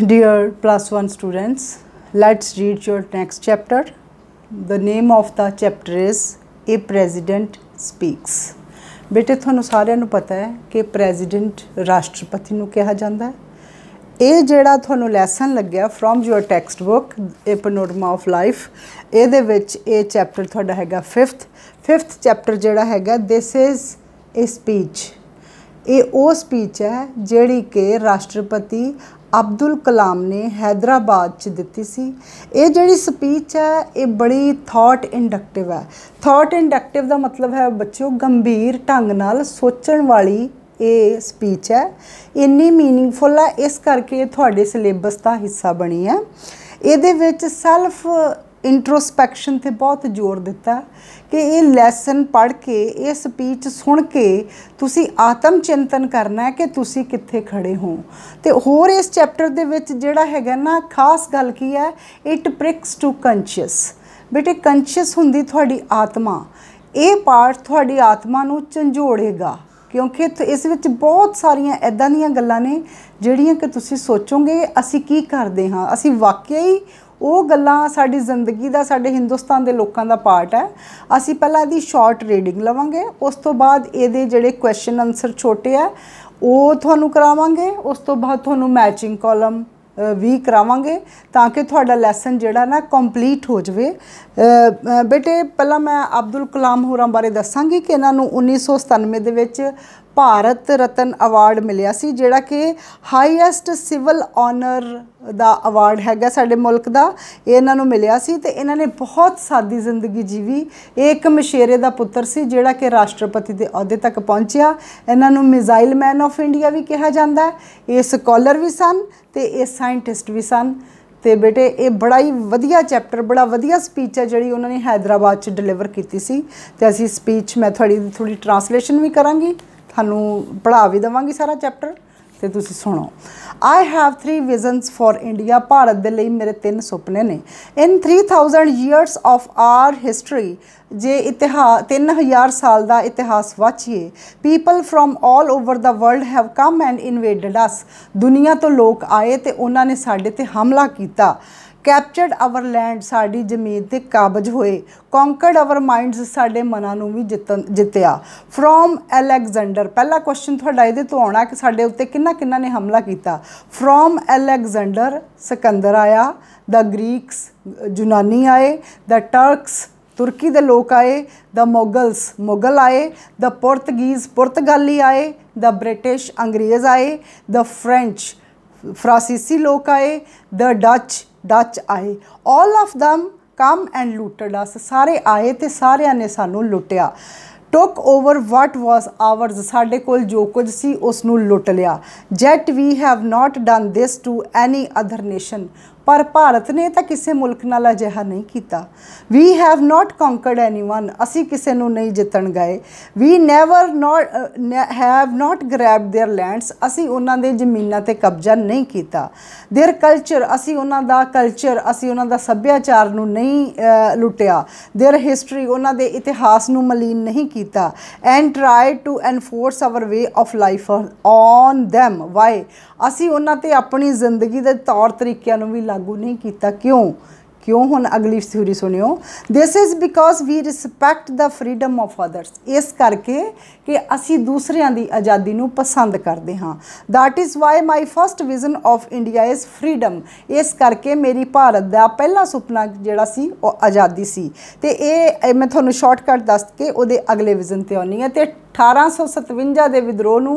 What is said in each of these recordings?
Dear plus one students, let's read your next chapter. The name of the chapter is A President Speaks. ਬੇਟੇ ਤੁਹਾਨੂੰ ਸਾਰਿਆਂ ਨੂੰ ਪਤਾ ਹੈ ਕਿ ਪ੍ਰੈਜ਼ੀਡੈਂਟ ਰਾਸ਼ਟਰਪਤੀ ਨੂੰ ਕਿਹਾ ਜਾਂਦਾ ਹੈ ਇਹ ਜਿਹੜਾ ਤੁਹਾਨੂੰ ਲੈਸਨ ਲੱਗਿਆ ਫਰੋਮ ਯੂਰ ਟੈਕਸਟ ਬੁੱਕ ਇਹ ਪਨੋਰਮਾ ਆਫ ਲਾਈਫ ਇਹਦੇ ਵਿੱਚ ਇਹ ਚੈਪਟਰ ਤੁਹਾਡਾ ਹੈਗਾ 5th 5th ਚੈਪਟਰ ਜਿਹੜਾ ਹੈਗਾ ਥਿਸ ਇਜ਼ ਅ ਸਪੀਚ ਇਹ ਉਹ ਸਪੀਚ ਹੈ ਜਿਹੜੀ ਕਿ ਰਾਸ਼ਟਰਪਤੀ ਅਬਦੁਲ ਕਲਾਮ ਨੇ ਹైదరాబాద్ ਚ ਦਿੱਤੀ ਸੀ ਇਹ ਜਿਹੜੀ ਸਪੀਚ ਹੈ ਇਹ ਬੜੀ ਥਾਟ ਇੰਡਕਟਿਵ ਹੈ ਥਾਟ ਇੰਡਕਟਿਵ ਦਾ ਮਤਲਬ ਹੈ ਬੱਚਿਓ ਗੰਭੀਰ ਢੰਗ ਨਾਲ ਸੋਚਣ ਵਾਲੀ ਇਹ ਸਪੀਚ ਹੈ ਇੰਨੀ मीनिंगफुल ਹੈ ਇਸ ਕਰਕੇ ਤੁਹਾਡੇ ਸਿਲੇਬਸ ਦਾ ਹਿੱਸਾ ਬਣੀ ਹੈ ਇਹਦੇ ਵਿੱਚ ਸੈਲਫ ਇੰਟਰੋਸਪੈਕਸ਼ਨ ਤੇ ਬਹੁਤ ਜ਼ੋਰ ਦਿੱਤਾ ਕਿ ਇਹ ਲੈਸਨ ਪੜ੍ਹ ਕੇ ਇਹ ਸਪੀਚ ਸੁਣ ਕੇ ਤੁਸੀਂ ਆਤਮ ਚਿੰਤਨ ਕਰਨਾ ਹੈ ਕਿ ਤੁਸੀਂ ਕਿੱਥੇ ਖੜੇ ਹੋ ਤੇ ਹੋਰ ਇਸ ਚੈਪਟਰ ਦੇ ਵਿੱਚ ਜਿਹੜਾ ਹੈਗਾ ਨਾ ਖਾਸ ਗੱਲ ਕੀ ਹੈ ਇਟ ਪ੍ਰਿਕਸ ਟੂ ਕੰਸ਼ੀਅਸ ਬੇਟੇ ਕੰਸ਼ੀਅਸ ਹੁੰਦੀ ਤੁਹਾਡੀ ਆਤਮਾ ਇਹ ਪਾਰਟ ਤੁਹਾਡੀ ਆਤਮਾ ਨੂੰ ਝੰਜੋੜੇਗਾ ਕਿਉਂਕਿ ਇਸ ਵਿੱਚ ਬਹੁਤ ਸਾਰੀਆਂ ਐਦਾਂ ਦੀਆਂ ਗੱਲਾਂ ਨੇ ਜਿਹੜੀਆਂ ਕਿ ਤੁਸੀਂ ਸੋਚੋਗੇ ਅਸੀਂ ਕੀ ਕਰਦੇ ਹਾਂ ਅਸੀਂ ਵਾਕਿਆ ਹੀ ਉਹ ਗੱਲਾਂ ਸਾਡੀ ਜ਼ਿੰਦਗੀ ਦਾ ਸਾਡੇ ਹਿੰਦੁਸਤਾਨ ਦੇ ਲੋਕਾਂ ਦਾ ਪਾਰਟ ਹੈ ਅਸੀਂ ਪਹਿਲਾਂ ਇਹਦੀ ਸ਼ਾਰਟ ਰੀਡਿੰਗ ਲਵਾਂਗੇ ਉਸ ਤੋਂ ਬਾਅਦ ਇਹਦੇ ਜਿਹੜੇ ਕੁਐਸਚਨ ਆਨਸਰ ਛੋਟੇ ਆ ਉਹ ਤੁਹਾਨੂੰ ਕਰਾਵਾਂਗੇ ਉਸ ਤੋਂ ਬਾਅਦ ਤੁਹਾਨੂੰ ਮੈਚਿੰਗ ਕਾਲਮ ਵੀ ਕਰਾਵਾਂਗੇ ਤਾਂ ਕਿ ਤੁਹਾਡਾ ਲੈਸਨ ਜਿਹੜਾ ਨਾ ਕੰਪਲੀਟ ਹੋ ਜਾਵੇ ਬੇਟੇ ਪਹਿਲਾਂ ਮੈਂ ਅਬਦੁਲ ਕਲਾਮ ਹੋਰਾਂ ਬਾਰੇ ਦੱਸਾਂਗੀ ਕਿ ਇਹਨਾਂ ਨੂੰ 1997 ਦੇ ਵਿੱਚ ਭਾਰਤ ਰਤਨ ਅਵਾਰਡ ਮਿਲਿਆ ਸੀ ਜਿਹੜਾ ਕਿ ਹਾਈਐਸਟ ਸਿਵਲ ਆਨਰ ਦਾ ਅਵਾਰਡ ਹੈਗਾ ਸਾਡੇ ਮੁਲਕ ਦਾ ਇਹਨਾਂ ਨੂੰ ਮਿਲਿਆ ਸੀ ਤੇ ਇਹਨਾਂ ਨੇ ਬਹੁਤ ਸਾਦੀ ਜ਼ਿੰਦਗੀ ਜੀਵੀ ਇੱਕ ਮਸ਼ੇਰੇ ਦਾ ਪੁੱਤਰ ਸੀ ਜਿਹੜਾ ਕਿ ਰਾਸ਼ਟਰਪਤੀ ਦੇ ਅਹੁਦੇ ਤੱਕ ਪਹੁੰਚਿਆ ਇਹਨਾਂ ਨੂੰ ਮਿਜ਼ਾਈਲ ਮੈਨ ਆਫ ਇੰਡੀਆ ਵੀ ਕਿਹਾ ਜਾਂਦਾ ਹੈ ਇਹ ਸਕਾਲਰ ਵੀ ਸਨ ਤੇ ਇਹ ਸਾਇੰਟਿਸਟ ਵੀ ਸਨ ਤੇ ਬੇਟੇ ਇਹ ਬੜਾ ਹੀ ਵਧੀਆ ਚੈਪਟਰ ਬੜਾ ਵਧੀਆ ਸਪੀਚ ਹੈ ਜਿਹੜੀ ਉਹਨਾਂ ਨੇ ਹైదరాబాద్ 'ਚ ਡਿਲੀਵਰ ਕੀਤੀ ਸੀ ਤੇ ਅਸੀਂ ਸਪੀਚ ਮੈਂ ਤੁਹਾਡੀ ਥੋੜੀ ਟ੍ਰਾਂਸਲੇਸ਼ਨ ਵੀ ਕਰਾਂਗੀ ਤੁਹਾਨੂੰ ਪੜ੍ਹਾ ਵੀ ਦਵਾਂਗੀ ਸਾਰਾ ਚੈਪਟਰ ਤੇ ਤੁਸੀਂ ਸੁਣੋ I have 3 visions for India Bharat ਦੇ ਲਈ ਮੇਰੇ ਤਿੰਨ ਸੁਪਨੇ ਨੇ in 3000 years of our history ਜੇ ਇਤਿਹਾਸ 3000 ਸਾਲ ਦਾ ਇਤਿਹਾਸ ਵਾਚੀਏ people from 올 over the world have come and invaded us ਦੁਨੀਆ ਤੋਂ ਲੋਕ ਆਏ ਤੇ ਉਹਨਾਂ ਨੇ ਸਾਡੇ ਤੇ ਹਮਲਾ ਕੀਤਾ ਕੈਪਚਰਡ ਆਵਰ ਲੈਂਡ ਸਾਡੀ ਜ਼ਮੀਨ ਤੇ ਕਾਬਜ ਹੋਏ ਕੌਂਕਰਡ ਆਵਰ ਮਾਈਂਡਸ ਸਾਡੇ ਮਨਾਂ ਨੂੰ ਵੀ ਜਿੱਤਿਆ ਫਰੋਮ ਅਲੈਗਜ਼ੈਂਡਰ ਪਹਿਲਾ ਕੁਐਸਚਨ ਤੁਹਾਡਾ ਇਹਦੇ ਤੋਂ ਆਉਣਾ ਕਿ ਸਾਡੇ ਉੱਤੇ ਕਿੰਨਾ ਕਿੰਨਾ ਨੇ ਹਮਲਾ ਕੀਤਾ ਫਰੋਮ ਅਲੈਗਜ਼ੈਂਡਰ ਸਿਕੰਦਰ ਆਇਆ ਦਾ ਗ੍ਰੀਕਸ ਯੂਨਾਨੀ ਆਏ ਦਾ ਟਰਕਸ ਤੁਰਕੀ ਦੇ ਲੋਕ ਆਏ ਦਾ ਮੋਗਲਸ ਮੁਗਲ ਆਏ ਦਾ ਪੁਰਤਗੀਜ਼ ਪੁਰਤਗਾਲੀ ਆਏ ਦਾ ਬ੍ਰਿਟਿਸ਼ ਅੰਗਰੇਜ਼ ਆਏ ਦਾ ਫ੍ਰੈਂਚ ਫਰਾਂਸੀਸੀ ਲੋਕ ਆਏ ਦਾ ਡੱਚ ਡੱਚ ਆਏ 올 of them come and looted us ਸਾਰੇ ਆਏ ਤੇ ਸਾਰਿਆਂ ਨੇ ਸਾਨੂੰ ਲੁੱਟਿਆ ਟੁਕ ਓਵਰ ਵਾਟ ਵਾਸ ਆਵਰਸ ਸਾਡੇ ਕੋਲ ਜੋ ਕੁਝ ਸੀ ਉਸ ਨੂੰ ਲੁੱਟ ਲਿਆ yet we have not done this to any other nation ਪਰ ਭਾਰਤ ਨੇ ਤਾਂ ਕਿਸੇ ਮੁਲਕ ਨਾਲ ਅਜਿਹਾ ਨਹੀਂ ਕੀਤਾ ਵੀ ਹੈਵ ਨਾਟ ਕੰਕਰਡ ਐਨੀਵਨ ਅਸੀਂ ਕਿਸੇ ਨੂੰ ਨਹੀਂ ਜਿੱਤਣ ਗਏ we never not have not grabbed their lands ਅਸੀਂ ਉਹਨਾਂ ਦੇ ਜ਼ਮੀਨਾਂ ਤੇ ਕਬਜ਼ਾ ਨਹੀਂ ਕੀਤਾ देयर ਕਲਚਰ ਅਸੀਂ ਉਹਨਾਂ ਦਾ ਕਲਚਰ ਅਸੀਂ ਉਹਨਾਂ ਦਾ ਸੱਭਿਆਚਾਰ ਨੂੰ ਨਹੀਂ ਲੁੱਟਿਆ देयर ਹਿਸਟਰੀ ਉਹਨਾਂ ਦੇ ਇਤਿਹਾਸ ਨੂੰ ਮਲੀਨ ਨਹੀਂ ਕੀਤਾ and try to enforce our way of life on them why ਅਸੀਂ ਉਹਨਾਂ ਤੇ ਆਪਣੀ ਜ਼ਿੰਦਗੀ ਦੇ ਤੌਰ ਤਰੀਕਿਆਂ ਨੂੰ ਵੀ ਲਾਗੂ ਨਹੀਂ ਕੀਤਾ ਕਿਉਂ ਕਿਉਂ ਹੁਣ ਅਗਲੀ ਥਿਊਰੀ ਸੁਣਿਓ this is because we respect the freedom of others ਇਸ ਕਰਕੇ ਕਿ ਅਸੀਂ ਦੂਸਰਿਆਂ ਦੀ ਆਜ਼ਾਦੀ ਨੂੰ ਪਸੰਦ ਕਰਦੇ ਹਾਂ that is why my first vision of India is freedom ਇਸ ਕਰਕੇ ਮੇਰੀ ਭਾਰਤ ਦਾ ਪਹਿਲਾ ਸੁਪਨਾ ਜਿਹੜਾ ਸੀ ਉਹ ਆਜ਼ਾਦੀ ਸੀ ਤੇ ਇਹ ਮੈਂ ਤੁਹਾਨੂੰ ਸ਼ਾਰਟਕਟ ਦੱਸ ਕੇ ਉਹਦੇ ਅਗਲੇ ਵਿਜ਼ਨ ਤੇ ਆਉਣੀ ਹੈ ਤੇ 1857 ਦੇ ਵਿਦਰੋਹ ਨੂੰ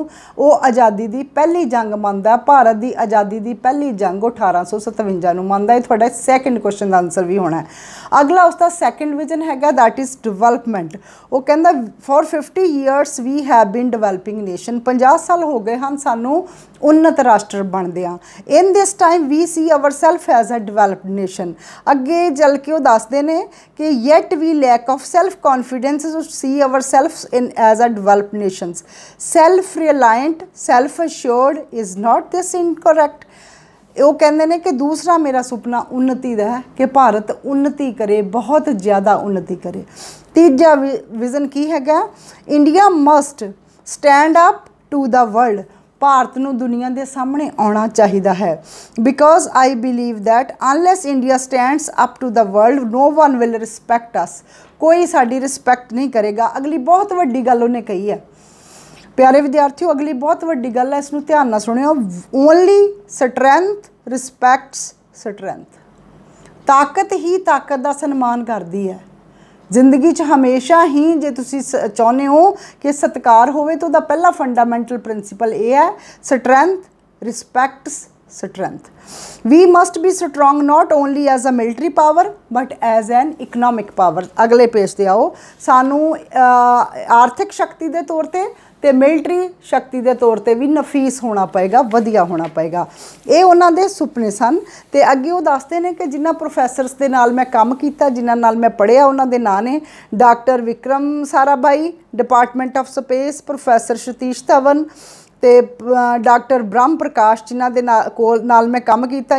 ਉਹ ਆਜ਼ਾਦੀ ਦੀ ਪਹਿਲੀ ਜੰਗ ਮੰਨਦਾ ਭਾਰਤ ਦੀ ਆਜ਼ਾਦੀ ਦੀ ਪਹਿਲੀ ਜੰਗ 1857 ਨੂੰ ਮੰਨਦਾ ਇਹ ਤੁਹਾਡਾ ਸੈਕੰਡ ਕੁਐਸਚਨ ਦਾ ਆਨਸਰ ਵੀ ਹੋਣਾ ਅਗਲਾ ਉਸ ਦਾ ਸੈਕੰਡ ਵਿਜ਼ਨ ਹੈਗਾ that ਇਜ਼ ਡਿਵੈਲਪਮੈਂਟ ਉਹ ਕਹਿੰਦਾ for 50 years we have been developing nation 50 ਸਾਲ ਹੋ ਗਏ ਹਨ ਸਾਨੂੰ ਉન્નਤ ਰਾਸ਼ਟਰ ਬਣਦੇ ਆ in this time we see our self as a developed nation ਅੱਗੇ ਜਲ ਕੇ ਉਹ ਦੱਸਦੇ ਨੇ ਕਿ yet we lack of self confidence to see our self in as a developed nations self reliant self assured is not this incorrect ਉਹ ਕਹਿੰਦੇ ਨੇ ਕਿ ਦੂਸਰਾ ਮੇਰਾ ਸੁਪਨਾ ਉન્નਤੀ ਦਾ ਹੈ ਕਿ ਭਾਰਤ ਉન્નਤੀ ਕਰੇ ਬਹੁਤ ਜ਼ਿਆਦਾ ਉન્નਤੀ ਕਰੇ ਤੀਜਾ ਵਿਜ਼ਨ ਕੀ ਹੈਗਾ India must stand up to the world Bharat ਨੂੰ ਦੁਨੀਆ ਦੇ ਸਾਹਮਣੇ ਆਉਣਾ ਚਾਹੀਦਾ ਹੈ because I believe that unless India stands up to the world no one will respect us ਕੋਈ ਸਾਡੀ ਰਿਸਪੈਕਟ ਨਹੀਂ ਕਰੇਗਾ ਅਗਲੀ ਬਹੁਤ ਵੱਡੀ ਗੱਲ ਉਹਨੇ ਕਹੀ ਹੈ ਪਿਆਰੇ ਵਿਦਿਆਰਥੀਓ ਅਗਲੀ ਬਹੁਤ ਵੱਡੀ ਗੱਲ ਹੈ ਇਸ ਨੂੰ ਧਿਆਨ ਨਾਲ ਸੁਣਿਓ ਓਨਲੀ ਸਟਰੈਂਥ ਰਿਸਪੈਕਟਸ ਸਟਰੈਂਥ ਤਾਕਤ ਹੀ ਤਾਕਤ ਦਾ ਸਨਮਾਨ ਕਰਦੀ ਹੈ ਜ਼ਿੰਦਗੀ 'ਚ ਹਮੇਸ਼ਾ ਹੀ ਜੇ ਤੁਸੀਂ ਚਾਹੁੰਦੇ ਹੋ ਕਿ ਸਤਕਾਰ ਹੋਵੇ ਤਾਂ ਉਹਦਾ ਪਹਿਲਾ ਫੰਡਾਮੈਂਟਲ ਪ੍ਰਿੰਸੀਪਲ ਇਹ ਹੈ strength respects strength we must be strong not only as a military power but as an economic power ਅਗਲੇ ਪੇਜ ਤੇ ਆਓ ਸਾਨੂੰ ਆਰਥਿਕ ਸ਼ਕਤੀ ਦੇ ਤੌਰ ਤੇ ਤੇ ਮਿਲਟਰੀ ਸ਼ਕਤੀ ਦੇ ਤੌਰ ਤੇ ਵੀ ਨਫੀਸ ਹੋਣਾ ਪਏਗਾ ਵਧੀਆ ਹੋਣਾ ਪਏਗਾ ਇਹ ਉਹਨਾਂ ਦੇ ਸੁਪਨੇ ਸਨ ਤੇ ਅੱਗੇ ਉਹ ਦੱਸਦੇ ਨੇ ਕਿ ਜਿਨ੍ਹਾਂ ਪ੍ਰੋਫੈਸਰਸ ਦੇ ਨਾਲ ਮੈਂ ਕੰਮ ਕੀਤਾ ਜਿਨ੍ਹਾਂ ਨਾਲ ਮੈਂ ਪੜ੍ਹਿਆ ਉਹਨਾਂ ਦੇ ਨਾਂ ਨੇ doctor Vikram Sarabhai department of space professor Satish Dhawan ਤੇ ਡਾਕਟਰ ਬ੍ਰਹਮ ਪ੍ਰਕਾਸ਼ ਜਿਨ੍ਹਾਂ ਦੇ ਨਾਲ ਮੈਂ ਕੰਮ ਕੀਤਾ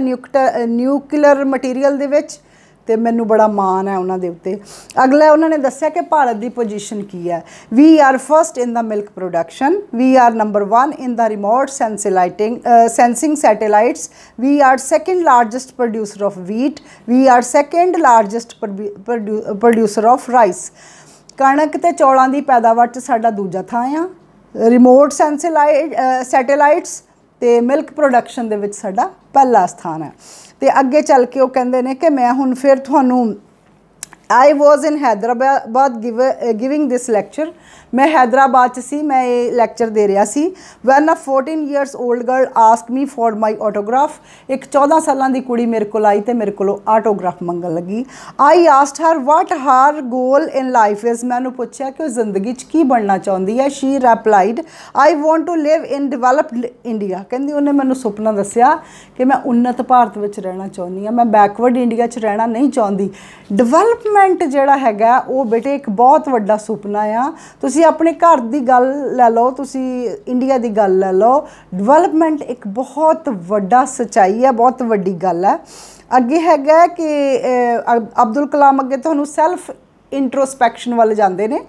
ਨਿਊਕਲੀਅਰ ਮਟੀਰੀਅਲ ਦੇ ਵਿੱਚ ਤੇ ਮੈਨੂੰ ਬੜਾ ਮਾਣ ਹੈ ਉਹਨਾਂ ਦੇ ਉੱਤੇ ਅਗਲਾ ਉਹਨਾਂ ਨੇ ਦੱਸਿਆ ਕਿ ਭਾਰਤ ਦੀ ਪੋਜੀਸ਼ਨ ਕੀ ਹੈ we are first in the milk production we are number 1 in the remote ਸੈਂਸਿਲਾਈਟਿੰਗ sensing satellites we are second largest producer of wheat we are second largest producer of rice ਕਣਕ ਤੇ ਚੌਲਾਂ ਦੀ ਪੈਦਾਵਾਰ 'ਚ ਸਾਡਾ ਦੂਜਾ ਥਾਂ ਆ ਰਿਮੋਟ ਸੈਂਸਿਲਾਈਟ ਸੈਟੇਲਾਈਟਸ ਤੇ ਮਿਲਕ ਪ੍ਰੋਡਕਸ਼ਨ ਦੇ ਵਿੱਚ ਸਾਡਾ ਪਹਿਲਾ ਸਥਾਨ ਹੈ ਤੇ ਅੱਗੇ ਚੱਲ ਕੇ ਉਹ ਕਹਿੰਦੇ ਨੇ ਕਿ ਮੈਂ ਹੁਣ ਫਿਰ ਤੁਹਾਨੂੰ I was in Hyderabad giving this lecture ਮੈਂ ਹైదరాబాద్ ਚ ਸੀ ਮੈਂ ਇਹ ਲੈਕਚਰ ਦੇ ਰਿਹਾ ਸੀ when a 14 years old girl ask me for my autograph ਇੱਕ 14 ਸਾਲਾਂ ਦੀ ਕੁੜੀ ਮੇਰੇ ਕੋਲ ਆਈ ਤੇ ਮੇਰੇ ਕੋਲੋਂ ਆਟੋਗ੍ਰਾਫ ਮੰਗਣ ਲੱਗੀ I asked her what her goal in life is ਮੈਂ ਉਹਨੂੰ ਪੁੱਛਿਆ ਕਿ ਉਹ ਜ਼ਿੰਦਗੀ ਚ ਕੀ ਬਣਨਾ ਚਾਹੁੰਦੀ ਹੈ she replied I want to live in developed India ਕਹਿੰਦੀ ਉਹਨੇ ਮੈਨੂੰ ਸੁਪਨਾ ਦੱਸਿਆ ਕਿ ਮੈਂ ਉન્નਤ ਭਾਰਤ ਵਿੱਚ ਰਹਿਣਾ ਚਾਹੁੰਦੀ ਹਾਂ ਮੈਂ ਬੈਕਵਰਡ ਇੰਡੀਆ ਚ ਰਹਿਣਾ ਨਹੀਂ ਚਾਹੁੰਦੀ ਡਿਵੈਲਪਮੈਂਟ ਮੂਵਮੈਂਟ ਜਿਹੜਾ ਹੈਗਾ ਉਹ ਬੇਟੇ ਇੱਕ ਬਹੁਤ ਵੱਡਾ ਸੁਪਨਾ ਆ ਤੁਸੀਂ ਆਪਣੇ ਘਰ ਦੀ ਗੱਲ ਲੈ ਲਓ ਤੁਸੀਂ ਇੰਡੀਆ ਦੀ ਗੱਲ ਲੈ ਲਓ ਡਿਵੈਲਪਮੈਂਟ ਇੱਕ ਬਹੁਤ ਵੱਡਾ ਸਚਾਈ ਹੈ ਬਹੁਤ ਵੱਡੀ ਗੱਲ ਹੈ ਅੱਗੇ ਹੈਗਾ ਕਿ ਅਬਦੁਲ ਕਲਾਮ ਅੱਗੇ ਤੁਹਾਨੂੰ ਸੈਲਫ ਇੰਟਰੋਸਪੈਕਸ਼ਨ ਵੱਲ ਜਾਂਦੇ ਨੇ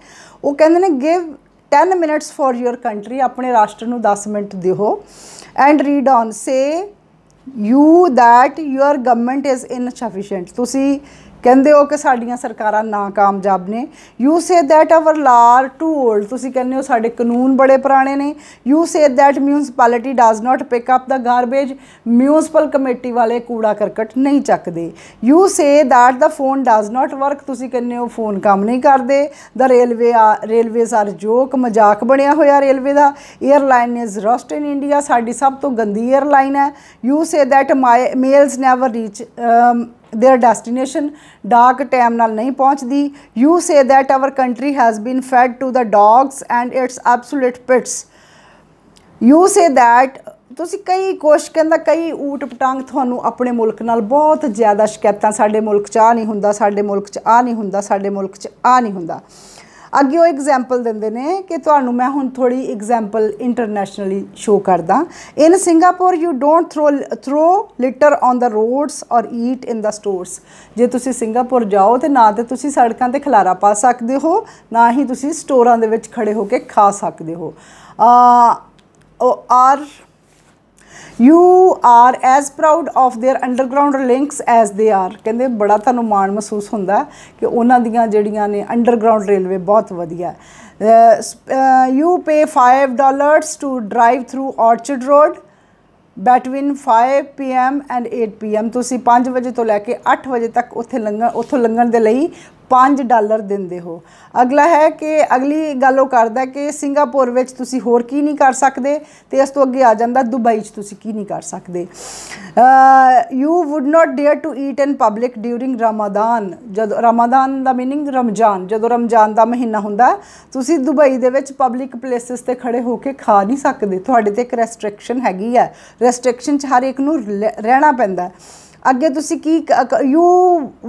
ਉਹ ਕਹਿੰਦੇ ਨੇ give 10 minutes for your country ਆਪਣੇ ਰਾਸ਼ਟਰ ਨੂੰ 10 ਮਿੰਟ ਦਿਓ and read on say you that your government is insufficient ਤੁਸੀਂ ਕਹਿੰਦੇ ਹੋ ਕਿ ਸਾਡੀਆਂ ਸਰਕਾਰਾਂ ਨਾਕਾਮਯਾਬ ਨੇ you say that our laws too old ਤੁਸੀਂ ਕਹਿੰਦੇ ਹੋ ਸਾਡੇ ਕਾਨੂੰਨ ਬੜੇ ਪੁਰਾਣੇ ਨੇ you say that municipality does not pick up the garbage municipal committee ਵਾਲੇ ਕੂੜਾ ਕਰਕਟ ਨਹੀਂ ਚੱਕਦੇ you say that the phone does not work ਤੁਸੀਂ ਕਹਿੰਦੇ ਹੋ ਫੋਨ ਕੰਮ ਨਹੀਂ ਕਰਦੇ the railway railways are joke ਮਜ਼ਾਕ ਬਣਿਆ ਹੋਇਆ railway the airline is worst in India ਸਾਡੀ ਸਭ ਤੋਂ ਗੰਦੀ 에ਅਰਲਾਈਨ ਹੈ you say that mails never reach their destination ਡਾਕ ਟਾਈਮ ਨਾਲ ਨਹੀਂ ਪਹੁੰਚਦੀ you say that our country has been fed to the dogs and its absolute pits you say that ਤੁਸੀਂ ਕਈ ਕੋਸ਼ ਕਹਿੰਦਾ ਕਈ ਊਟ ਪਟਾਂਗ ਤੁਹਾਨੂੰ ਆਪਣੇ ਮੁਲਕ ਨਾਲ ਬਹੁਤ ਜ਼ਿਆਦਾ ਸ਼ਿਕਾਇਤਾਂ ਸਾਡੇ ਮੁਲਕ 'ਚ ਆ ਨਹੀਂ ਹੁੰਦਾ ਸਾਡੇ ਮੁਲਕ 'ਚ ਆ ਨਹੀਂ ਹੁੰਦਾ ਸਾਡੇ ਮੁਲਕ 'ਚ ਆ ਨਹੀਂ ਹੁੰਦਾ ਅੱਗੇ ਉਹ ਐਗਜ਼ਾਮਪਲ ਦਿੰਦੇ ਨੇ ਕਿ ਤੁਹਾਨੂੰ ਮੈਂ ਹੁਣ ਥੋੜੀ ਐਗਜ਼ਾਮਪਲ ਇੰਟਰਨੈਸ਼ਨਲੀ ਸ਼ੋ ਕਰਦਾ in Singapore you don't throw throw litter on the roads or eat in the stores ਜੇ ਤੁਸੀਂ ਸਿੰਗਾਪੁਰ ਜਾਓ ਤੇ ਨਾ ਤੇ ਤੁਸੀਂ ਸੜਕਾਂ ਤੇ ਖਲਾਰਾ ਪਾ ਸਕਦੇ ਹੋ ਨਾ ਹੀ ਤੁਸੀਂ ਸਟੋਰਾਂ ਦੇ ਵਿੱਚ ਖੜੇ ਹੋ ਕੇ ਖਾ ਸਕਦੇ ਹੋ ਆ are you are as proud of their underground links as they are ਕਹਿੰਦੇ ਬੜਾ ਤੁਹਾਨੂੰ ਮਾਣ ਮਹਿਸੂਸ ਹੁੰਦਾ ਕਿ ਉਹਨਾਂ ਦੀਆਂ ਜਿਹੜੀਆਂ ਨੇ ਅੰਡਰਗਰਾਉਂਡ ਰੇਲਵੇ ਬਹੁਤ ਵਧੀਆ you pay 5 dollars to drive through Orchard Road between 5 PM and 8 PM ਤੁਸੀਂ 5 ਵਜੇ ਤੋਂ ਲੈ ਕੇ 8 ਵਜੇ ਤੱਕ ਉੱਥੇ ਲੰਘਣ ਉੱਥੋਂ ਲੰਘਣ ਦੇ ਲਈ 5 ਡਾਲਰ ਦਿੰਦੇ ਹੋ ਅਗਲਾ ਹੈ ਕਿ ਅਗਲੀ ਗੱਲ ਉਹ ਕਰਦਾ ਕਿ ਸਿੰਗਾਪੁਰ ਵਿੱਚ ਤੁਸੀਂ ਹੋਰ ਕੀ ਨਹੀਂ ਕਰ ਸਕਦੇ ਤੇ ਇਸ ਤੋਂ ਅੱਗੇ ਆ ਜਾਂਦਾ ਦੁਬਈ 'ਚ ਤੁਸੀਂ ਕੀ ਨਹੀਂ ਕਰ ਸਕਦੇ you would not dare to eat in public during Ramadan ਜਦੋਂ ਰਮਾਦਾਨ ਦਾ ਮੀਨਿੰਗ ਰਮਜ਼ਾਨ ਜਦੋਂ ਰਮਜ਼ਾਨ ਦਾ ਮਹੀਨਾ ਹੁੰਦਾ ਤੁਸੀਂ ਦੁਬਈ ਦੇ ਵਿੱਚ ਪਬਲਿਕ ਪਲੇਸਸ ਤੇ ਖੜੇ ਹੋ ਕੇ ਖਾ ਨਹੀਂ ਸਕਦੇ ਤੁਹਾਡੇ ਤੇ ਇੱਕ ਰੈਸਟ੍ਰਿਕਸ਼ਨ ਹੈਗੀ ਹੈ ਰੈਸਟ੍ਰਿਕਸ਼ਨ 'ਚ ਹਰ ਇੱਕ ਨੂੰ ਰਹਿਣਾ ਪੈਂਦਾ ਹੈ ਅੱਗੇ ਤੁਸੀਂ ਕੀ you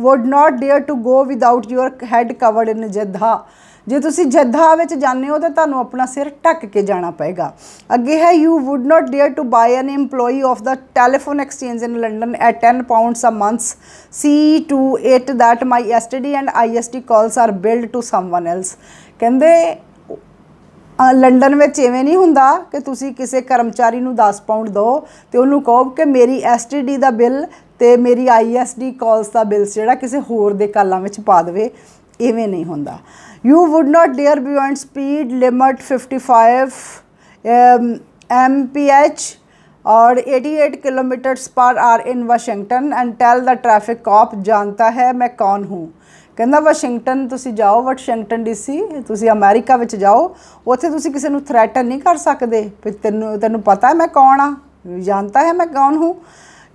would not dare to go without your head covered in Jeddah ਜੇ ਤੁਸੀਂ ਜੱਧਾ ਵਿੱਚ ਜਾਂਦੇ ਹੋ ਤਾਂ ਤੁਹਾਨੂੰ ਆਪਣਾ ਸਿਰ ਟੱਕ ਕੇ ਜਾਣਾ ਪਏਗਾ ਅੱਗੇ ਹੈ you would not dare to ਬਾਈ an EMPLOYEE of the telephone exchange in London at 10 pounds a months see to it that my STD and ISD calls are billed to someone else ਕਹਿੰਦੇ London ਵਿੱਚ ਐਵੇਂ ਨਹੀਂ ਹੁੰਦਾ ਕਿ ਤੁਸੀਂ ਕਿਸੇ ਕਰਮਚਾਰੀ ਨੂੰ 10 ਪਾਉਂਡ ਦਿਓ ਤੇ ਉਹਨੂੰ ਕਹੋ ਕਿ ਮੇਰੀ ਐਸਟੀਡੀ ਦਾ ਬਿੱਲ ਤੇ ਮੇਰੀ ਆਈਐਸਡੀ ਕਾਲਸ ਦਾ ਬਿਲਸ ਜਿਹੜਾ ਕਿਸੇ ਹੋਰ ਦੇ ਕਾਲਾਂ ਵਿੱਚ ਪਾ ਦੇਵੇ ਇਵੇਂ ਨਹੀਂ ਹੁੰਦਾ you would not dare beyond speed limit 55 M H or 88 kilometres per hour in Washington and tell the traffic cop ਜਾਣਦਾ ਹੈ ਮੈਂ ਕੌਣ ਹੂੰ ਕਹਿੰਦਾ ਵਾਸ਼ਿੰਗਟਨ ਤੁਸੀਂ ਜਾਓ ਵਾਸ਼ਿੰਗਟਨ ਡੀਸੀ ਤੁਸੀਂ ਅਮਰੀਕਾ ਵਿੱਚ ਜਾਓ ਉੱਥੇ ਤੁਸੀਂ ਕਿਸੇ ਨੂੰ ਥ੍ਰੈਟਨ ਨਹੀਂ ਕਰ ਸਕਦੇ ਤੈਨੂੰ ਤੈਨੂੰ ਪਤਾ ਹੈ ਮੈਂ ਕੌਣ ਆ ਜਾਣਦਾ ਹੈ ਮੈਂ ਕੌਣ ਹੂੰ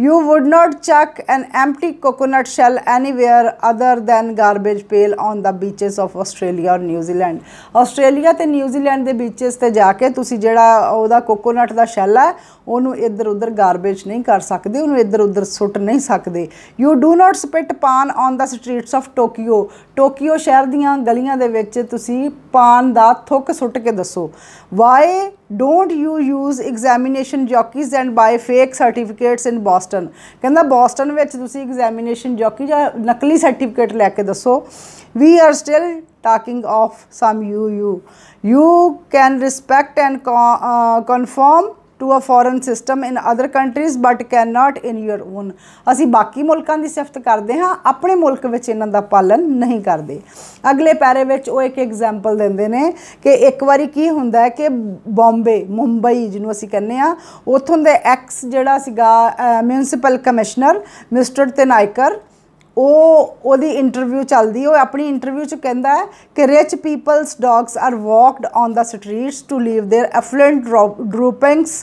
You would not chuck an empty coconut shell anywhere other than garbage pail on the beaches of Australia or New Zealand. Australia ਤੇ ਨਿਊਜ਼ੀਲੈਂਡ ਦੇ ਬੀਚਸ ਤੇ ਜਾ ਕੇ ਤੁਸੀਂ ਜਿਹੜਾ ਉਹਦਾ ਕੋਕੋਨਟ ਦਾ ਸ਼ੈਲ ਹੈ ਉਹਨੂੰ ਇੱਧਰ ਉੱਧਰ ਗਾਰਬੇਜ ਨਹੀਂ ਕਰ ਸਕਦੇ ਉਹਨੂੰ ਇੱਧਰ ਉੱਧਰ ਸੁੱਟ ਨਹੀਂ ਸਕਦੇ you do not spit paan on the streets of Tokyo Tokyo ਸ਼ਹਿਰ ਦੀਆਂ ਗਲੀਆਂ ਦੇ ਵਿੱਚ ਤੁਸੀਂ ਪਾਨ ਦਾ ਥੁੱਕ ਸੁੱਟ ਕੇ ਦੱਸੋ why don't you use examination jockeys and buy fake certificates in boston the boston vich tusi examination jockey ja nakli certificate leke dasso we are still talking of some uu you can respect and con conform to a foreign system in other countries but can not in your own ਅਸੀਂ ਬਾਕੀ ਮੁਲਕਾਂ ਦੀ ਸਿਫਤ ਕਰਦੇ ਹਾਂ ਆਪਣੇ ਮੁਲਕ ਵਿੱਚ ਇਹਨਾਂ ਦਾ ਪਾਲਣ ਨਹੀਂ ਕਰਦੇ ਅਗਲੇ ਪੈਰੇ ਵਿੱਚ ਉਹ ਇੱਕ ਐਗਜ਼ਾਮਪਲ ਦਿੰਦੇ ਨੇ ਕਿ ਇੱਕ ਵਾਰੀ ਕੀ ਹੁੰਦਾ ਹੈ ਕਿ ਬੰਬੇ ਮੁੰਬਈ ਜਿਹਨੂੰ ਅਸੀਂ ਕਹਿੰਦੇ ਆ ਉਥੋਂ ਦੇ ਐਕਸ ਜਿਹੜਾ ਸੀਗਾ ਮਿਊਨਿਸਪਲ ਕਮਿਸ਼ਨਰ ਮਿਸਟਰ ਤਨਾਇਕਰ ਉਹ ਉਹਦੀ ਇੰਟਰਵਿਊ ਚੱਲਦੀ ਉਹ ਆਪਣੀ ਇੰਟਰਵਿਊ ਚ ਕਹਿੰਦਾ ਹੈ ਕਿ rich peoples dogs are walked on the streets to leave their affluent droppings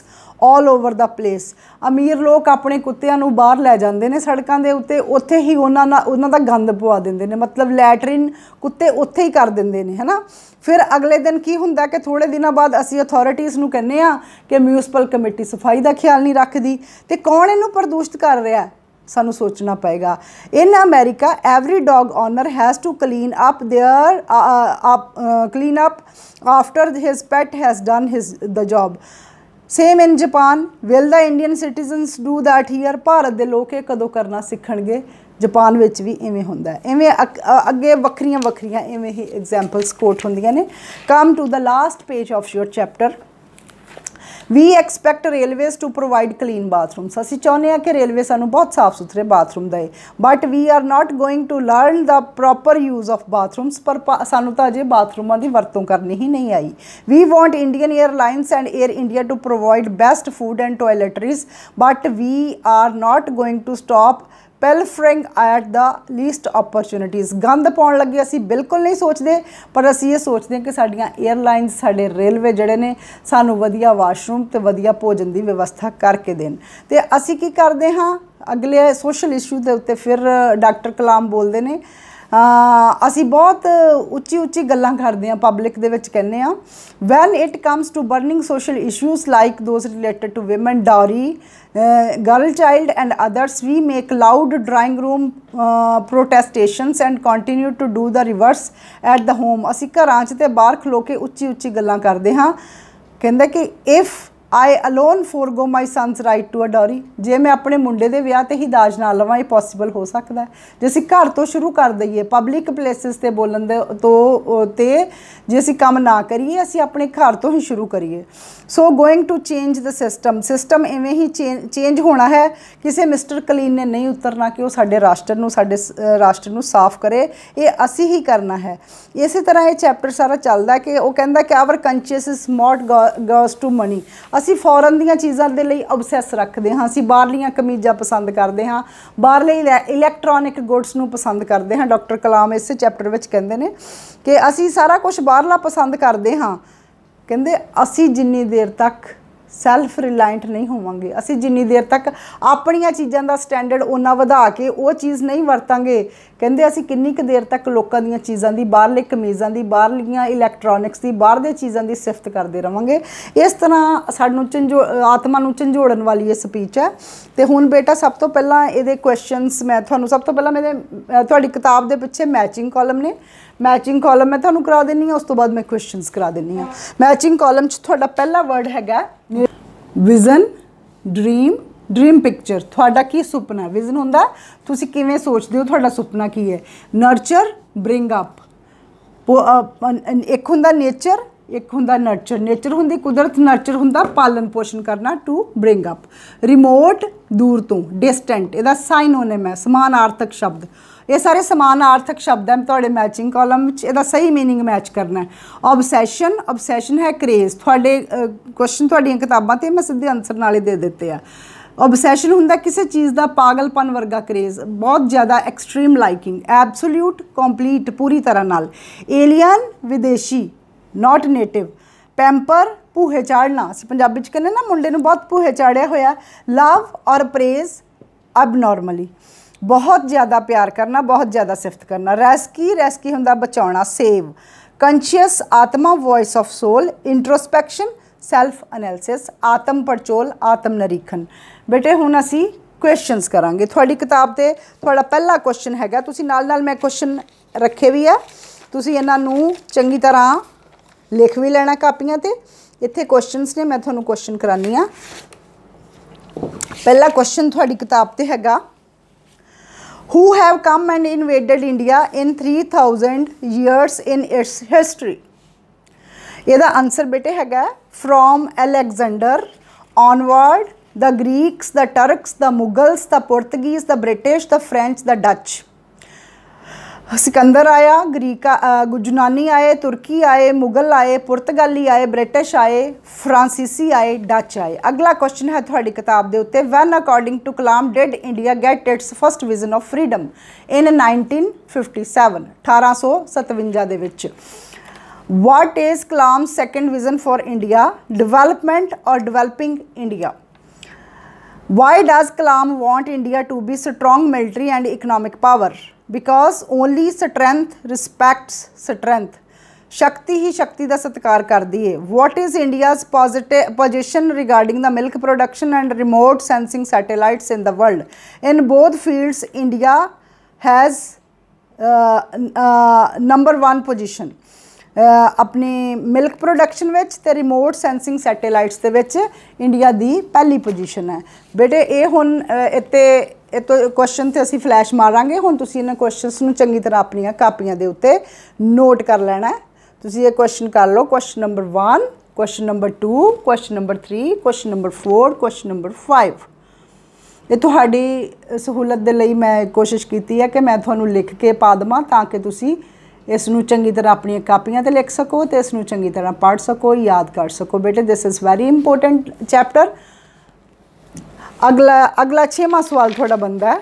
all over the place ਅਮੀਰ ਲੋਕ ਆਪਣੇ ਕੁੱਤਿਆਂ ਨੂੰ ਬਾਹਰ ਲੈ ਜਾਂਦੇ ਨੇ ਸੜਕਾਂ ਦੇ ਉੱਤੇ ਉੱਥੇ ਹੀ ਉਹਨਾਂ ਨਾਲ ਉਹਨਾਂ ਦਾ ਗੰਦ ਪਵਾ ਦਿੰਦੇ ਨੇ ਮਤਲਬ ਲੈਟਰਿਨ ਕੁੱਤੇ ਉੱਥੇ ਹੀ ਕਰ ਦਿੰਦੇ ਨੇ ਹੈਨਾ ਫਿਰ ਅਗਲੇ ਦਿਨ ਕੀ ਹੁੰਦਾ ਕਿ ਥੋੜੇ ਦਿਨਾਂ ਬਾਅਦ ਅਸੀਂ ਅਥਾਰਟੀਆਂ ਨੂੰ ਕਹਿੰਨੇ ਆ ਕਿ ਮਿਊਨਿਸਪਲ ਕਮੇਟੀ ਸਫਾਈ ਦਾ ਖਿਆਲ ਨਹੀਂ ਰੱਖਦੀ ਤੇ ਕੌਣ ਇਹਨੂੰ ਪ੍ਰਦੂਸ਼ਿਤ ਕਰ ਰਿਹਾ ਸਾਨੂੰ ਸੋਚਣਾ ਪਏਗਾ in America every dog owner has to clean up their up clean up after his pet has done his the job same in Japan will the Indian citizens do that here Bharat ਦੇ ਲੋਕ ਇਹ ਕਦੋਂ ਕਰਨਾ ਸਿੱਖਣਗੇ Japan ਵਿੱਚ ਵੀ ਇਵੇਂ ਹੁੰਦਾ ਹੈ ਇਵੇਂ ਅੱਗੇ ਵੱਖਰੀਆਂ ਵੱਖਰੀਆਂ ਇਵੇਂ ਹੀ ਐਗਜ਼ਾਮਪਲਸ ਕੋਟ ਹੁੰਦੀਆਂ ਨੇ come to the last page of your chapter we expect railways to provide clean bathrooms ਅਸੀਂ ਚਾਹੁੰਦੇ ਹਾਂ ਕਿ ਰੇਲਵੇ ਸਾਨੂੰ ਬਹੁਤ ਸਾਫ਼ ਸੁਥਰੇ ਬਾਥਰੂਮ ਦੇ but we are not going to learn the proper use of bathrooms ਪਰ ਸਾਨੂੰ ਤਾਂ ਅਜੇ ਬਾਥਰੂਮਾਂ ਦੀ ਵਰਤੋਂ ਕਰਨੀ ਹੀ ਨਹੀਂ I we want Indian Airlines and Air India to provide best food and toiletries but we are not going to stop pilfering at the least opportunities ਗੰਦ ਪਾਉਣ ਲੱਗੇ ਅਸੀਂ ਬਿਲਕੁਲ ਨਹੀਂ ਸੋਚਦੇ ਪਰ ਅਸੀਂ ਇਹ ਸੋਚਦੇ ਹਾਂ ਕਿ ਸਾਡੀਆਂ 에ਅਰਲਾਈਨਸ ਸਾਡੇ ਰੇਲਵੇ ਜਿਹੜੇ ਨੇ ਸਾਨੂੰ ਵਧੀਆ ਵਾਸ਼ਰੂਮ ਤੇ ਵਧੀਆ ਭੋਜਨ ਦੀ ਵਿਵਸਥਾ ਕਰਕੇ ਦੇਣ ਤੇ ਅਸੀਂ ਕੀ ਕਰਦੇ ਹਾਂ ਅਗਲੇ ਸੋਸ਼ਲ ਇਸ਼ੂ ਦੇ ਉੱਤੇ ਫਿਰ ਡਾਕਟਰ ਕਲਾਮ ਬੋਲਦੇ ਨੇ ਅਸੀਂ ਬਹੁਤ ਉੱਚੀ ਉੱਚੀ ਗੱਲਾਂ ਕਰਦੇ ਆ ਪਬਲਿਕ ਦੇ ਵਿੱਚ ਕਹਿੰਦੇ ਆ when it comes to burning social issues like those related to women dowry girl child and others we make loud drawing room protestations and continue to do the reverse at the home ਅਸੀਂ ਘਰਾਂ 'ਚ ਤੇ ਬਾਹਰ ਖਲੋ ਕੇ ਉੱਚੀ ਉੱਚੀ ਗੱਲਾਂ ਕਰਦੇ ਹਾਂ ਕਹਿੰਦਾ ਕਿ if I alone forgo my sons right to a dowry ਜੇ ਮੈਂ ਆਪਣੇ ਮੁੰਡੇ ਦੇ ਵਿਆਹ ਤੇ ਹੀ ਦਾਜ ਨਾ ਲਵਾਂ ਇਹ ਪੋਸੀਬਲ ਹੋ ਸਕਦਾ ਹੈ ਜੇ ਅਸੀਂ ਘਰ ਤੋਂ ਸ਼ੁਰੂ ਕਰ ਦਈਏ ਪਬਲਿਕ ਪਲੇਸਸ ਤੇ ਬੋਲਣ ਦੇ ਤੋਂ ਤੇ ਜੇ ਅਸੀਂ ਕੰਮ ਨਾ ਕਰੀਏ ਅਸੀਂ ਆਪਣੇ ਘਰ ਤੋਂ ਹੀ ਸ਼ੁਰੂ ਕਰੀਏ so going to change the system system ਐਵੇਂ ਹੀ ਚੇਂਜ ਹੋਣਾ ਹੈ ਕਿਸੇ ਮਿਸਟਰ ਕਲੀਨ ਨੇ ਨਹੀਂ ਉਤਰਨਾ ਕਿ ਉਹ ਸਾਡੇ ਰਾਸ਼ਟਰ ਨੂੰ ਸਾਡੇ ਰਾਸ਼ਟਰ ਨੂੰ ਸਾਫ਼ ਕਰੇ ਇਹ ਅਸੀਂ ਹੀ ਕਰਨਾ ਹੈ ਇਸੇ ਤਰ੍ਹਾਂ ਇਹ ਚੈਪਟਰ ਸਾਰਾ ਚੱਲਦਾ ਕਿ ਉਹ ਕਹਿੰਦਾ ਕਿ our conscience is mortgaged to money ਅਸੀਂ ਫੋਰਨ ਦੀਆਂ ਚੀਜ਼ਾਂ ਦੇ ਲਈ ਆਬਸੈਸ ਰੱਖਦੇ ਹਾਂ ਅਸੀਂ ਬਾਹਰਲੀਆਂ ਕਮੀਜ਼ਾਂ ਪਸੰਦ ਕਰਦੇ ਹਾਂ ਬਾਹਰਲੇ ਇਲੈਕਟ੍ਰੋਨਿਕ ਗੁੱਡਸ ਨੂੰ ਪਸੰਦ ਕਰਦੇ ਹਾਂ ਡਾਕਟਰ ਕਲਾਮ ਇਸ ਚੈਪਟਰ ਵਿੱਚ ਕਹਿੰਦੇ ਨੇ ਕਿ ਅਸੀਂ ਸਾਰਾ ਕੁਝ ਬਾਹਰਲਾ ਪਸੰਦ ਕਰਦੇ ਹਾਂ ਕਹਿੰਦੇ ਅਸੀਂ ਜਿੰਨੀ ਦੇਰ ਤੱਕ ਸੈਲਫ ਰਿਲਾਇੰਟ ਨਹੀਂ ਹੋਵਾਂਗੇ ਅਸੀਂ ਜਿੰਨੀ ਦੇਰ ਤੱਕ ਆਪਣੀਆਂ ਚੀਜ਼ਾਂ ਦਾ ਸਟੈਂਡਰਡ ਉਹਨਾਂ ਵਧਾ ਕੇ ਉਹ ਚੀਜ਼ ਨਹੀਂ ਵਰਤਾਂਗੇ ਕਹਿੰਦੇ ਅਸੀਂ ਕਿੰਨੀ ਕੁ ਦੇਰ ਤੱਕ ਲੋਕਾਂ ਦੀਆਂ ਚੀਜ਼ਾਂ ਦੀ ਬਾਹਰਲੇ ਕਮੀਜ਼ਾਂ ਦੀ ਬਾਹਰਲੀਆਂ ਇਲੈਕਟ੍ਰੋਨਿਕਸ ਦੀ ਬਾਹਰ ਦੇ ਚੀਜ਼ਾਂ ਦੀ ਸਿਫਤ ਕਰਦੇ ਰਵਾਂਗੇ ਇਸ ਤਰ੍ਹਾਂ ਸਾਨੂੰ ਝੰਜੋ ਆਤਮਾ ਨੂੰ ਝੰਜੋੜਨ ਵਾਲੀ ਇਹ ਸਪੀਚ ਹੈ ਤੇ ਹੁਣ ਬੇਟਾ ਸਭ ਤੋਂ ਪਹਿਲਾਂ ਇਹਦੇ ਕੁਐਸਚਨਸ ਮੈਂ ਤੁਹਾਨੂੰ ਸਭ ਤੋਂ ਪਹਿਲਾਂ ਮੇਰੇ ਤੁਹਾਡੀ ਕਿਤਾਬ ਦੇ ਪਿੱਛੇ ਮੈਚਿੰਗ ਕਾਲਮ ਨੇ ਮੈਚਿੰਗ ਕਾਲਮ ਮੈਂ ਤੁਹਾਨੂੰ ਕਰਾ ਦਿੰਨੀ ਆ ਉਸ ਤੋਂ ਬਾਅਦ ਮੈਂ ਕੁਐਸਚਨਸ ਕਰਾ ਦਿੰਨੀ ਆ ਮੈਚਿੰਗ ਕਾਲਮ 'ਚ ਤੁਹਾਡਾ ਪਹਿਲਾ ਵਰਡ ਹੈਗਾ ਵਿਜ਼ਨ ਡ੍ਰੀਮ ਡ੍ਰੀਮ ਪਿਕਚਰ ਤੁਹਾਡਾ ਕੀ ਸੁਪਨਾ ਵਿਜ਼ਨ ਹੁੰਦਾ ਤੁਸੀਂ ਕਿਵੇਂ ਸੋਚਦੇ ਹੋ ਤੁਹਾਡਾ ਸੁਪਨਾ ਕੀ ਹੈ ਨਰਚਰ ਬ੍ਰਿੰਗ ਅਪ ਇੱਕ ਹੁੰਦਾ ਨੇਚਰ ਇੱਕ ਹੁੰਦਾ ਨਰਚਰ ਨੇਚਰ ਹੁੰਦੀ ਕੁਦਰਤ ਨਰਚਰ ਹੁੰਦਾ ਪਾਲਣ ਪੋਸ਼ਣ ਕਰਨਾ ਟੂ ਬ੍ਰਿੰਗ ਅਪ ਰਿਮੋਟ ਦੂਰ ਤੋਂ ਡਿਸਟੈਂਟ ਇਹਦਾ ਸਾਈਨੋਨਿਮ ਹੈ ਸਮਾਨਾਰਥਕ ਸ਼ਬਦ ਇਹ ਸਾਰੇ ਸਮਾਨਾਰਥਕ ਸ਼ਬਦ ਹਨ ਤੁਹਾਡੇ ਮੈਚਿੰਗ ਕਾਲਮ ਵਿੱਚ ਇਹਦਾ ਸਹੀ मीनिंग ਮੈਚ ਕਰਨਾ ਹੈ ਆਬਸੈਸ਼ਨ ਆਬਸੈਸ਼ਨ ਹੈ ਕ੍ਰੇਜ਼ ਤੁਹਾਡੇ ਕੁਐਸਚਨ ਤੁਹਾਡੀਆਂ ਕਿਤਾਬਾਂ ਤੇ ਮੈਂ ਸਿੱਧੇ ਆਨਸਰ ਨਾਲੇ ਦੇ ਦਿੱਤੇ ਆ ਆਬਸੈਸ਼ਨ ਹੁੰਦਾ ਕਿਸੇ ਚੀਜ਼ ਦਾ ਪਾਗਲਪਨ ਵਰਗਾ ਕਰੇਜ਼ ਬਹੁਤ ਜ਼ਿਆਦਾ ਐਕਸਟ੍ਰੀਮ ਲਾਈਕਿੰਗ ਐਬਸੋਲੂਟ ਕੰਪਲੀਟ ਪੂਰੀ ਤਰ੍ਹਾਂ ਨਾਲ ਏਲੀਅਨ ਵਿਦੇਸ਼ੀ ਨਾਟ ਨੇਟਿਵ ਪੈਂਪਰ ਪੂਹੇ ਚਾੜਨਾ ਅਸੀਂ ਪੰਜਾਬੀ ਚ ਕਹਿੰਦੇ ਨਾ ਮੁੰਡੇ ਨੂੰ ਬਹੁਤ ਪੂਹੇ ਚਾੜਿਆ ਹੋਇਆ ਲਵ ਔਰ ਪ੍ਰੇਜ਼ ਅਬਨੋਰਮਲੀ ਬਹੁਤ ਜ਼ਿਆਦਾ ਪਿਆਰ ਕਰਨਾ ਬਹੁਤ ਜ਼ਿਆਦਾ ਸਿਫਤ ਕਰਨਾ ਰੈਸਕੀ ਰੈਸਕੀ ਹੁੰਦਾ ਬਚਾਉਣਾ ਸੇਵ ਕੰਸ਼ੀਅਸ ਆਤਮਾ voice of soul introspection self analysis ਆਤਮ ਪਰਚੋਲ ਆਤਮ ਨਰੀਖਣ ਬੇਟੇ ਹੁਣ ਅਸੀਂ ਕੁਐਸਚਨਸ ਕਰਾਂਗੇ ਤੁਹਾਡੀ ਕਿਤਾਬ ਤੇ ਤੁਹਾਡਾ ਪਹਿਲਾ ਕੁਐਸਚਨ ਹੈਗਾ ਤੁਸੀਂ ਨਾਲ ਨਾਲ ਮੈਂ ਕੁਐਸਚਨ ਰੱਖੇ ਵੀ ਆ ਤੁਸੀਂ ਇਹਨਾਂ ਨੂੰ ਚੰਗੀ ਤਰ੍ਹਾਂ ਲਿਖ ਵੀ ਲੈਣਾ ਕਾਪੀਆਂ ਤੇ ਇੱਥੇ ਕੁਐਸਚਨਸ ਨੇ ਮੈਂ ਤੁਹਾਨੂੰ ਕੁਐਸਚਨ ਕਰਾਨੀ ਆ ਪਹਿਲਾ ਕੁਐਸਚਨ ਤੁਹਾਡੀ ਕਿਤਾਬ ਤੇ ਹੈਗਾ who have come and invaded India in 3000 years in its history? ਇਹਦਾ ਆਨਸਰ ਬੇਟੇ ਹੈਗਾ from Alexander onward the Greeks the Turks the Mughals the Portuguese the British the French the Dutch Sikandar ਆਇਆ ਗ੍ਰੀਕਾ ਗੁਜਨਾਨੀ ਆਏ ਤੁਰਕੀ ਆਏ ਮੁਗਲ ਆਏ ਪੁਰਤਗਾਲੀ ਆਏ ਬ੍ਰਿਟਿਸ਼ ਆਏ ਫ੍ਰਾਂਸੀਸੀ ਆਏ ਡੱਚ ਆਏ ਅਗਲਾ ਕੁਐਸਚਨ ਹੈ ਤੁਹਾਡੀ ਕਿਤਾਬ ਦੇ ਉੱਤੇ when according to Kalam did India get its first vision of freedom in 1957 1857 ਦੇ ਵਿੱਚ what is Kalam second vision for India development or developing India Why does Kalam want India to be a strong military and economic power? Because only strength respects strength. Shakti hi shakti satkar kar diye. What is India's position regarding the milk production and remote sensing satellites in the world? In both fields, India has uh, uh number one position. ਆਪਣੀ milk production ਵਿੱਚ ਤੇ remote sensing satellites ਦੇ ਵਿੱਚ India ਦੀ ਪਹਿਲੀ position ਹੈ ਬੇਟੇ ਇਹ ਹੁਣ ਇੱਥੇ ਇਹ ਤੋਂ ਕੁਐਸਚਨ ਤੇ ਅਸੀਂ ਫਲੈਸ਼ ਮਾਰਾਂਗੇ ਹੁਣ ਤੁਸੀਂ ਇਹਨਾਂ ਕੁਐਸਚਨਸ ਨੂੰ ਚੰਗੀ ਤਰ੍ਹਾਂ ਆਪਣੀਆਂ ਕਾਪੀਆਂ ਦੇ ਉੱਤੇ ਨੋਟ ਕਰ ਲੈਣਾ ਤੁਸੀਂ ਇਹ ਕੁਐਸਚਨ ਕਰ ਲਓ question number 1 question number 2 question number 3 question number 4 question number 5 ਇਹ ਤੁਹਾਡੀ ਸਹੂਲਤ ਦੇ ਲਈ ਮੈਂ ਕੋਸ਼ਿਸ਼ ਕੀਤੀ ਹੈ ਕਿ ਮੈਂ ਤੁਹਾਨੂੰ ਲਿਖ ਕੇ ਪਾ ਦਵਾਂ ਤਾਂ ਕਿ ਤੁਸੀਂ ਇਸ ਨੂੰ ਚੰਗੀ ਤਰ੍ਹਾਂ ਆਪਣੀਆਂ ਕਾਪੀਆਂ ਤੇ ਲਿਖ ਸਕੋ ਤੇ ਇਸ ਨੂੰ ਚੰਗੀ ਤਰ੍ਹਾਂ ਪੜ੍ਹ ਸਕੋ ਯਾਦ ਕਰ ਸਕੋ ਬੇਟੇ this is very important chapter ਅਗਲਾ ਅਗਲਾ 6ਵਾਂ ਸਵਾਲ ਤੁਹਾਡਾ ਬੰਦਾ ਹੈ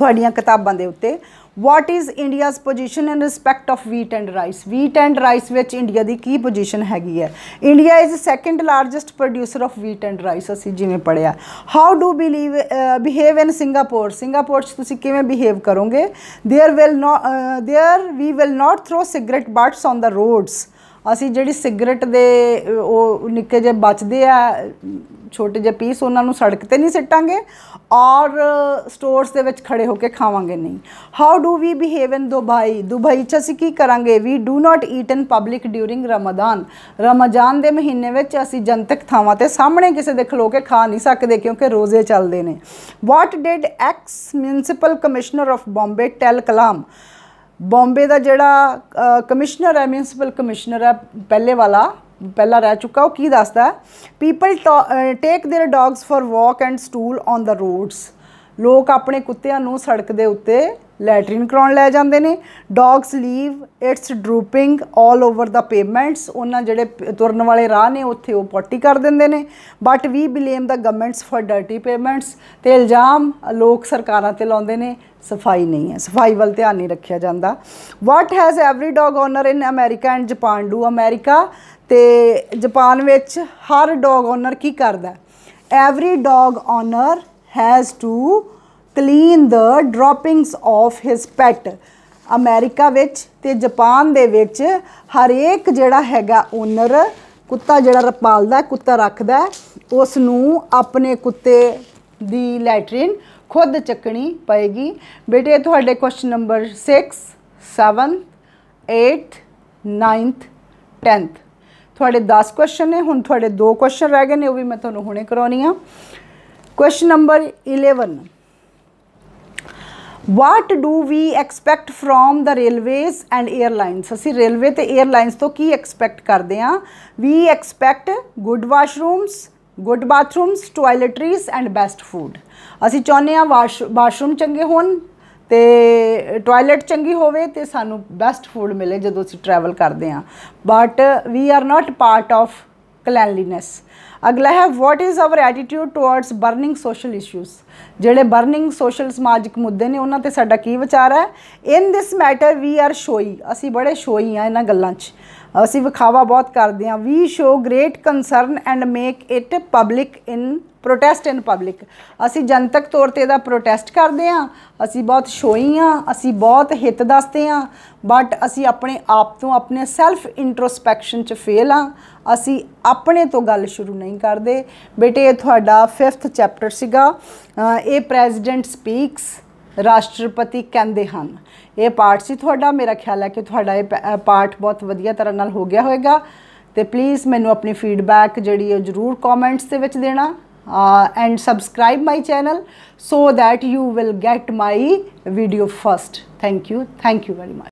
ਤੁਹਾਡੀਆਂ ਕਿਤਾਬਾਂ ਦੇ ਉੱਤੇ what is India's position in respect of wheat and rice? Wheat and rice which India the key position hai hai. India is the second largest producer of wheat and rice asi ji mein How do we behave in Singapore? Singapore tusi kive behave karoge? There will not there we will not throw cigarette butts on the roads. ਅਸੀਂ ਜਿਹੜੀ cigarette ਦੇ ਉਹ ਨਿੱਕੇ ਜੇ ਬਚਦੇ ਆ ਛੋਟੇ ਜੇ ਪੀਸ ਉਹਨਾਂ ਨੂੰ ਸੜਕ ਤੇ ਨਹੀਂ ਸਿੱਟਾਂਗੇ ਔਰ ਸਟੋਰਸ ਦੇ ਵਿੱਚ ਖੜੇ ਹੋ ਕੇ ਖਾਵਾਂਗੇ ਨਹੀਂ how do we behave in Dubai Dubai ਚ ਅਸੀਂ ਕੀ ਕਰਾਂਗੇ we do not eat in public during Ramzan Ramzan ਦੇ ਮਹੀਨੇ ਵਿੱਚ ਅਸੀਂ ਜਨਤਕ ਥਾਵਾਂ ਤੇ ਸਾਹਮਣੇ ਕਿਸੇ ਦੇ ਖਲੋ ਕੇ ਖਾ ਨਹੀਂ ਸਕਦੇ ਕਿਉਂਕਿ ਰੋਜ਼ੇ ਚੱਲਦੇ ਨੇ what did ex municipal commissioner of Bombay tell Kalam Bombay ਦਾ ਜਿਹੜਾ ਕਮਿਸ਼ਨਰ ਹੈ ਮਿਊਨਿਸਪਲ ਕਮਿਸ਼ਨਰ ਹੈ ਪਹਿਲੇ ਵਾਲਾ ਪਹਿਲਾ ਰਹਿ ਚੁੱਕਾ ਉਹ ਕੀ ਦੱਸਦਾ people take their dogs for walk and stool on the roads ਲੋਕ ਆਪਣੇ ਕੁੱਤਿਆਂ ਨੂੰ ਸੜਕ ਦੇ ਉੱਤੇ ਲੈਟਰਿਨ ਕਰਾਉਣ ਲੈ ਜਾਂਦੇ ਨੇ dogs leave its dropping 올 over the pavements ਉਹਨਾਂ ਜਿਹੜੇ ਤੁਰਨ ਵਾਲੇ ਰਾਹ ਨੇ ਉੱਥੇ ਉਹ ਪੋਟੀ ਕਰ ਦਿੰਦੇ ਨੇ but we blame the governments for dirty pavements ਤੇ ਇਲਜ਼ਾਮ ਲੋਕ ਸਰਕਾਰਾਂ ਤੇ ਲਾਉਂਦੇ ਨੇ ਸਫਾਈ ਨਹੀਂ ਹੈ ਸਫਾਈ ਵੱਲ ਧਿਆਨ ਨਹੀਂ ਰੱਖਿਆ ਜਾਂਦਾ what has every dog owner in America and Japan do America ਤੇ ਜਾਪਾਨ ਵਿੱਚ ਹਰ ਡੌਗ ਓਨਰ ਕੀ ਕਰਦਾ every dog owner has to clean the droppings of his pet America ਵਿੱਚ ਤੇ ਜਾਪਾਨ ਦੇ ਵਿੱਚ ਹਰੇਕ ਜਿਹੜਾ ਹੈਗਾ ਓਨਰ ਕੁੱਤਾ ਜਿਹੜਾ ਪਾਲਦਾ ਕੁੱਤਾ ਰੱਖਦਾ ਉਸ ਨੂੰ ਆਪਣੇ ਕੁੱਤੇ ਦੀ ਲੈਟਰਿਨ ਖੁਦ ਚੱਕਣੀ ਪਏਗੀ ਬੇਟੇ ਤੁਹਾਡੇ ਕੁਐਸਚਨ ਨੰਬਰ 6 7 8 9th 10th ਤੁਹਾਡੇ 10 ਕੁਐਸਚਨ ਨੇ ਹੁਣ ਤੁਹਾਡੇ 2 ਕੁਐਸਚਨ ਰਹਿ ਗਏ ਨੇ ਉਹ ਵੀ ਮੈਂ ਤੁਹਾਨੂੰ ਹੁਣੇ ਕਰਾਉਣੀ ਆ question number 11 what do we expect from the railways and airlines ਅਸੀਂ ਰੇਲਵੇ ਤੇ 에ਅਰਲਾਈਨਸ ਤੋਂ ਕੀ ਐਕਸਪੈਕਟ ਕਰਦੇ ਆ we expect good washrooms good bathrooms toiletries and best food ਅਸੀਂ ਚਾਹੁੰਦੇ ਆ ਵਾਸ਼ਰੂਮ ਚੰਗੇ ਹੋਣ ਤੇ ਟਾਇਲਟ ਚੰਗੀ ਹੋਵੇ ਤੇ ਸਾਨੂੰ ਬੈਸਟ ਫੂਡ ਮਿਲੇ ਜਦੋਂ ਅਸੀਂ ਟਰੈਵਲ ਕਰਦੇ ਆ but we are not part of cleanliness ਅਗਲਾ ਹੈ what is our attitude towards burning social issues ਜਿਹੜੇ ਬਰਨਿੰਗ ਸੋਸ਼ਲ ਸਮਾਜਿਕ ਮੁੱਦੇ ਨੇ ਉਹਨਾਂ ਤੇ ਸਾਡਾ ਕੀ ਵਿਚਾਰ ਹੈ ਇਨ ਦਿਸ ਮੈਟਰ ਵੀ ਆਰ ਸ਼ੋਈ ਅਸੀਂ ਬੜੇ ਸ਼ੋਈ ਆ ਇਹਨਾਂ ਗੱਲਾਂ 'ਚ ਅਸੀਂ ਵਿਖਾਵਾ ਬਹੁਤ ਕਰਦੇ ਆ we show great concern and make it public in protest in public ਅਸੀਂ ਜਨਤਕ ਤੌਰ ਤੇ ਦਾ ਪ੍ਰੋਟੈਸਟ ਕਰਦੇ ਆ ਅਸੀਂ ਬਹੁਤ ਸ਼ੋਈ ਆ ਅਸੀਂ ਬਹੁਤ ਹਿੱਤ ਦੱਸਦੇ ਆ ਬਟ ਅਸੀਂ ਆਪਣੇ ਆਪ ਤੋਂ ਆਪਣੇ ਸੈਲਫ ਇੰਟਰੋਸਪੈਕਸ਼ਨ ਚ ਫੇਲ ਆ ਅਸੀਂ ਆਪਣੇ ਤੋਂ ਗੱਲ ਸ਼ੁਰੂ ਨਹੀਂ ਕਰਦੇ ਬੇਟੇ ਇਹ ਤੁਹਾਡਾ 5th ਚੈਪਟਰ ਸੀਗਾ ਇਹ ਪ੍ਰੈਜ਼ੀਡੈਂਟ ਸਪੀਕਸ ਰਾਸ਼ਟਰਪਤੀ ਕਹਿੰਦੇ ਹਨ ਇਹ ਪਾਠ ਸੀ ਤੁਹਾਡਾ ਮੇਰਾ ਖਿਆਲ ਹੈ ਕਿ ਤੁਹਾਡਾ ਇਹ ਪਾਠ ਬਹੁਤ ਵਧੀਆ ਤਰ੍ਹਾਂ ਨਾਲ ਹੋ ਗਿਆ ਹੋਵੇਗਾ ਤੇ ਪਲੀਜ਼ ਮੈਨੂੰ ਆਪਣੀ ਫੀਡਬੈਕ ਜਿਹੜੀ ਹੈ ਜਰੂਰ ਕਮੈਂਟਸ ਦੇ ਵਿੱਚ ਦੇਣਾ and subscribe my channel so that you will get my video first thank you thank you very much